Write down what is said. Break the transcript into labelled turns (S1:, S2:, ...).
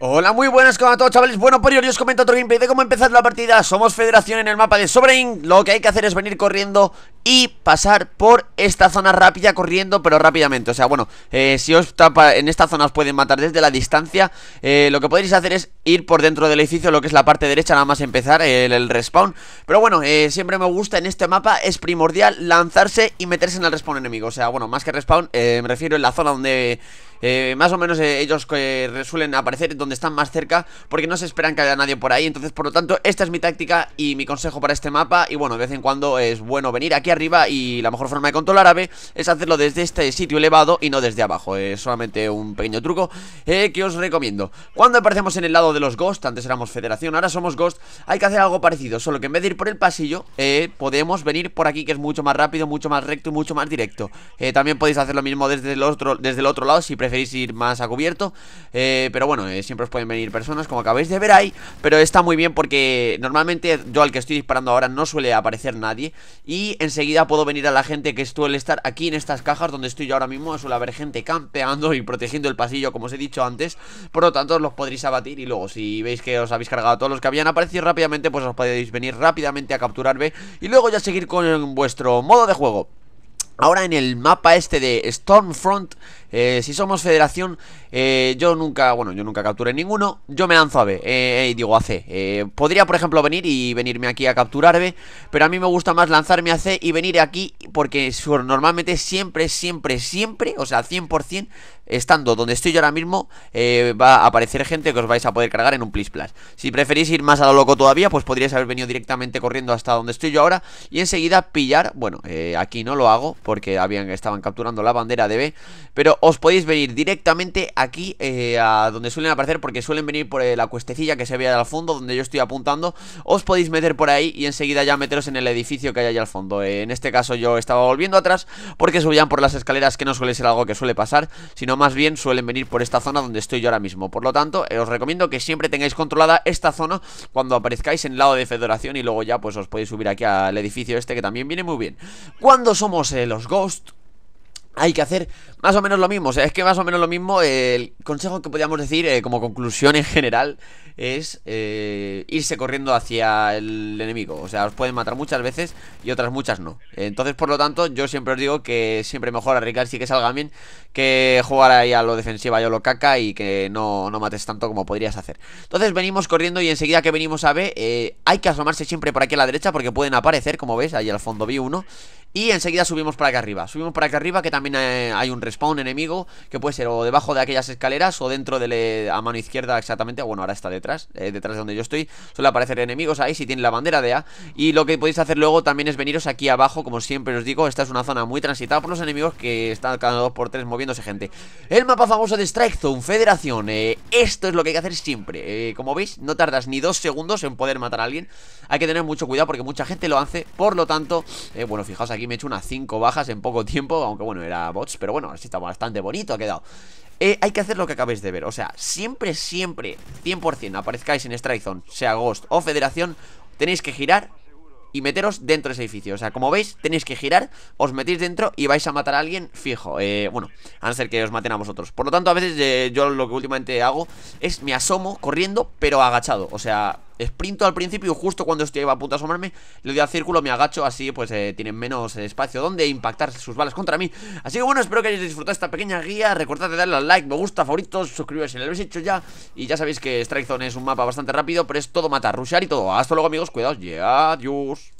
S1: Hola, muy buenas, como a todos chavales? Bueno, por hoy os comento otro gameplay de cómo empezar la partida Somos Federación en el mapa de Sobrain Lo que hay que hacer es venir corriendo y pasar por esta zona rápida corriendo, pero rápidamente O sea, bueno, eh, si os tapa, en esta zona os pueden matar desde la distancia eh, Lo que podéis hacer es ir por dentro del edificio, lo que es la parte derecha Nada más empezar el, respawn Pero bueno, eh, siempre me gusta en este mapa, es primordial lanzarse y meterse en el respawn enemigo O sea, bueno, más que respawn, me refiero en la zona donde eh, más o menos eh, ellos que eh, suelen aparecer donde están más cerca Porque no se esperan que haya nadie por ahí Entonces por lo tanto esta es mi táctica y mi consejo para este mapa Y bueno, de vez en cuando es bueno venir aquí arriba Y la mejor forma de controlar a es hacerlo desde este sitio elevado y no desde abajo Es solamente un pequeño truco que os recomiendo Cuando aparecemos en el lado de los Ghosts antes éramos Federación, ahora somos Ghost Hay que hacer algo parecido, solo que en vez de ir por el pasillo Podemos venir por aquí que es mucho más rápido, mucho más recto y mucho más directo También podéis hacer lo mismo desde el otro, desde el otro lado si preferís ir más a cubierto eh, Pero bueno, eh, siempre os pueden venir personas como acabáis de ver ahí Pero está muy bien porque normalmente yo al que estoy disparando ahora no suele aparecer nadie Y enseguida puedo venir a la gente que suele estar aquí en estas cajas donde estoy yo ahora mismo Suele haber gente campeando y protegiendo el pasillo como os he dicho antes Por lo tanto los podréis abatir y luego si veis que os habéis cargado a todos los que habían aparecido rápidamente Pues os podéis venir rápidamente a capturarme y luego ya seguir con vuestro modo de juego Ahora en el mapa este de Stormfront eh, si somos federación, eh, yo nunca, bueno, yo nunca capturé ninguno. Yo me lanzo a B, eh, eh digo a C. podría, por ejemplo, venir y venirme aquí a capturar B, pero a mí me gusta más lanzarme a C y venir aquí porque normalmente siempre, siempre, siempre, o sea, 100%, estando donde estoy yo ahora mismo, va a aparecer gente que os vais a poder cargar en un plis Si preferís ir más a lo loco todavía, pues podríais haber venido directamente corriendo hasta donde estoy yo ahora y enseguida pillar, bueno, aquí no lo hago porque habían, estaban capturando la bandera de B, pero os podéis venir directamente aquí eh, a donde suelen aparecer porque suelen venir por eh, la cuestecilla que se ve al fondo donde yo estoy apuntando Os podéis meter por ahí y enseguida ya meteros en el edificio que hay allá al fondo eh, En este caso yo estaba volviendo atrás porque subían por las escaleras que no suele ser algo que suele pasar Sino más bien suelen venir por esta zona donde estoy yo ahora mismo Por lo tanto os recomiendo que siempre tengáis controlada esta zona cuando aparezcáis en el lado de federación Y luego ya pues os podéis subir aquí al edificio este que también viene muy bien Cuando somos los Ghosts? hay que hacer más o menos lo mismo. es que más o menos lo mismo. el consejo que podríamos decir eh, como conclusión en general es eh, irse corriendo hacia el enemigo. O sea, os pueden matar muchas veces y otras muchas no. Entonces, por lo tanto, yo siempre os digo que siempre mejor arriesgarse y que salga bien que jugar ahí a lo defensiva y a lo caca y que no, no mates tanto como podrías hacer. Entonces, venimos corriendo y enseguida que venimos a B, eh, hay que asomarse siempre por aquí a la derecha porque pueden aparecer, como ves, ahí al fondo vi uno. Y enseguida subimos para acá arriba Subimos para acá arriba que también eh, hay un respawn enemigo Que puede ser o debajo de aquellas escaleras O dentro de la eh, mano izquierda exactamente Bueno, ahora está detrás, eh, detrás de donde yo estoy Suele aparecer enemigos ahí si tienen la bandera de A Y lo que podéis hacer luego también es veniros aquí abajo Como siempre os digo, esta es una zona muy transitada por los enemigos Que están cada dos por tres moviéndose gente El mapa famoso de Strike Zone Federación Esto es lo que hay que hacer siempre Como veis, no tardas ni dos segundos en poder matar a alguien Hay que tener mucho cuidado porque mucha gente lo hace Por lo tanto, bueno, fijaos aquí Aquí me he hecho unas 5 bajas en poco tiempo Aunque bueno, era bots, pero bueno, así está bastante bonito Ha quedado eh, hay que hacer lo que acabáis de ver O sea, siempre, siempre, 100% Aparezcáis en Strike sea Ghost o Federación Tenéis que girar y meteros dentro de ese edificio. O sea, como veis, tenéis que girar, os metéis dentro y vais a matar a alguien fijo. Eh, bueno, a no ser que os maten a vosotros. Por lo tanto, a veces eh, yo lo que últimamente hago es me asomo corriendo, pero agachado. O sea, sprinto al principio y justo cuando estoy a punto de asomarme, le doy al círculo, me agacho, así pues eh, tienen menos espacio donde impactar sus balas contra mí. Así que bueno, espero que hayáis disfrutado esta pequeña guía. Recordad de darle al like, me gusta, favoritos, suscribiros si lo habéis hecho ya. Y ya sabéis que Strike Zone es un mapa bastante rápido, pero es todo matar, rushear y todo. Hasta luego amigos, cuidados y adiós.